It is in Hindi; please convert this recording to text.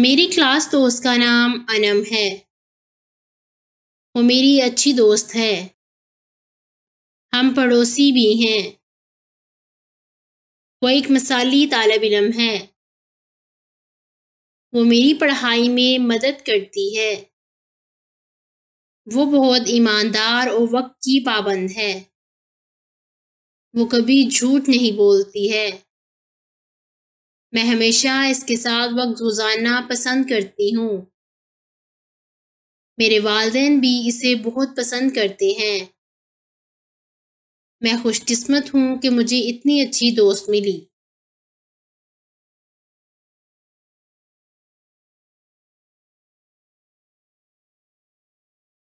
मेरी क्लास दोस्त का नाम अनम है वो मेरी अच्छी दोस्त है हम पड़ोसी भी हैं वो एक मसाली तालब इलम है वो मेरी पढ़ाई में मदद करती है वो बहुत ईमानदार और वक्त की पाबंद है वो कभी झूठ नहीं बोलती है मैं हमेशा इसके साथ वक्त गुजारना पसंद करती हूँ मेरे वालदेन भी इसे बहुत पसंद करते हैं मैं खुशकिस्मत हूँ कि मुझे इतनी अच्छी दोस्त मिली